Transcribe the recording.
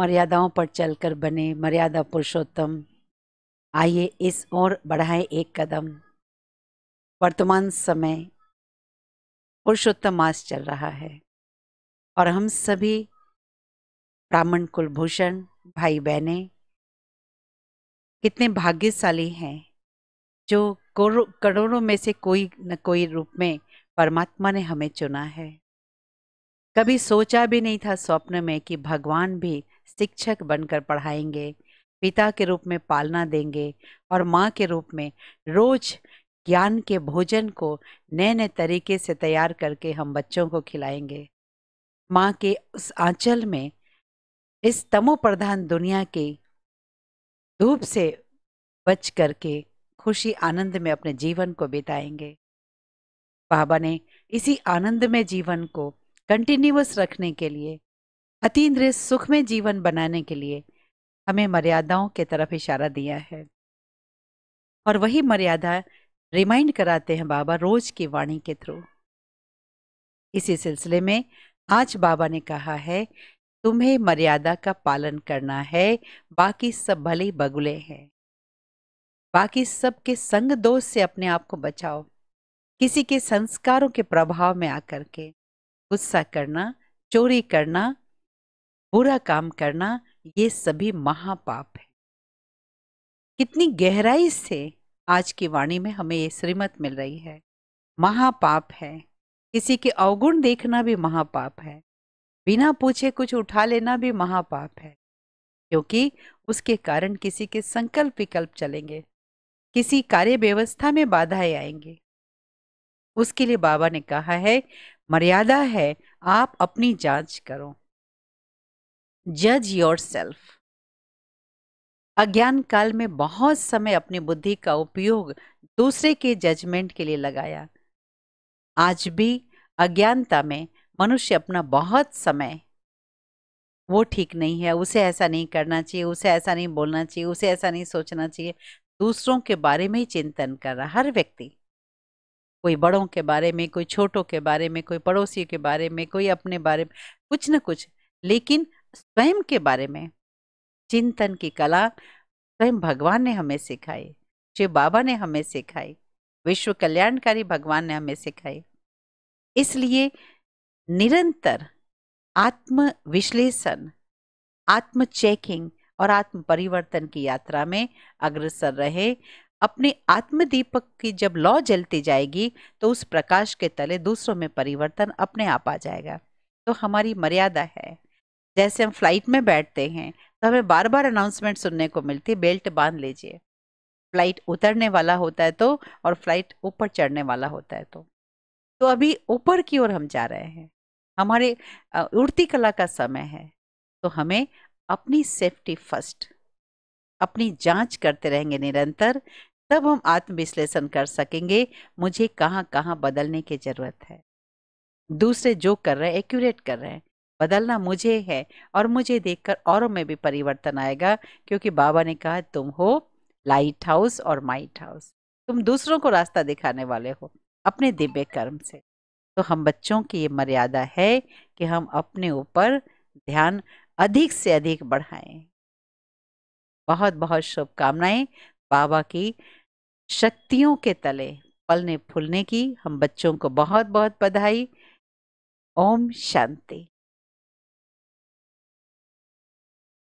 मर्यादाओं पर चलकर बने मर्यादा पुरुषोत्तम आइए इस ओर बढ़ाएं एक कदम वर्तमान समय पुरुषोत्तम मास चल रहा है और हम सभी ब्राह्मण कुलभूषण भाई बहने कितने भाग्यशाली हैं जो करोड़ों में से कोई न कोई रूप में परमात्मा ने हमें चुना है कभी सोचा भी नहीं था स्वप्न में कि भगवान भी शिक्षक बनकर पढ़ाएंगे पिता के रूप में पालना देंगे और माँ के रूप में रोज ज्ञान के भोजन को नए नए तरीके से तैयार करके हम बच्चों को खिलाएंगे माँ के उस आंचल में इस तमो प्रधान दुनिया के धूप से बच करके खुशी आनंद में अपने जीवन को बिताएंगे बाबा ने इसी आनंद में जीवन को कंटिन्यूस रखने के लिए अतीन्द्र सुख में जीवन बनाने के लिए हमें मर्यादाओं के तरफ इशारा दिया है और वही मर्यादा रिमाइंड कराते हैं बाबा रोज की वाणी के थ्रू इसी सिलसिले में आज बाबा ने कहा है तुम्हें मर्यादा का पालन करना है बाकी सब भले बगुले हैं बाकी सब के संग दोष से अपने आप को बचाओ किसी के संस्कारों के प्रभाव में आकर के गुस्सा करना चोरी करना बुरा काम करना ये सभी महापाप है कितनी गहराई से आज की वाणी में हमें ये श्रीमत मिल रही है महापाप है किसी के अवगुण देखना भी महापाप है बिना पूछे कुछ उठा लेना भी महापाप है क्योंकि उसके कारण किसी के संकल्प विकल्प चलेंगे किसी कार्य व्यवस्था में बाधाएं आएंगे उसके लिए बाबा ने कहा है मर्यादा है आप अपनी जांच करो जज योर सेल्फ अज्ञान काल में बहुत समय अपनी बुद्धि का उपयोग दूसरे के जजमेंट के लिए लगाया आज भी अज्ञानता में मनुष्य अपना बहुत समय वो ठीक नहीं है उसे ऐसा नहीं करना चाहिए उसे ऐसा नहीं बोलना चाहिए उसे ऐसा नहीं सोचना चाहिए दूसरों के बारे में ही चिंतन कर रहा हर व्यक्ति कोई बड़ों के बारे में कोई छोटों के बारे में कोई पड़ोसी के बारे में कोई अपने बारे में कुछ न कुछ लेकिन स्वयं के बारे में चिंतन की कला स्वयं भगवान ने हमें सिखाई शिव बाबा ने हमें सिखाई विश्व कल्याणकारी भगवान ने हमें सिखाई इसलिए निरंतर आत्म विश्लेषण आत्म चेकिंग और आत्म परिवर्तन की यात्रा में अग्रसर रहे अपने आत्मदीपक की जब लौ जलती जाएगी तो उस प्रकाश के तले दूसरों में परिवर्तन अपने आप आ जाएगा तो हमारी मर्यादा है जैसे हम फ्लाइट में बैठते हैं तो हमें बार बार अनाउंसमेंट सुनने को मिलती है बेल्ट बांध लीजिए फ्लाइट उतरने वाला होता है तो और फ्लाइट ऊपर चढ़ने वाला होता है तो तो अभी ऊपर की ओर हम जा रहे हैं हमारे उड़ती कला का समय है तो हमें अपनी सेफ्टी फर्स्ट अपनी जांच करते रहेंगे निरंतर तब हम आत्मविश्लेषण कर सकेंगे मुझे कहाँ कहाँ बदलने की ज़रूरत है दूसरे जो कर रहे हैं एक्यूरेट कर रहे हैं बदलना मुझे है और मुझे देखकर औरों में भी परिवर्तन आएगा क्योंकि बाबा ने कहा तुम हो लाइट हाउस और माइट हाउस तुम दूसरों को रास्ता दिखाने वाले हो अपने दिव्य कर्म से तो हम बच्चों की ये मर्यादा है कि हम अपने ऊपर ध्यान अधिक से अधिक बढ़ाएं बहुत बहुत शुभकामनाएं बाबा की शक्तियों के तले पलने फूलने की हम बच्चों को बहुत बहुत बधाई ओम शांति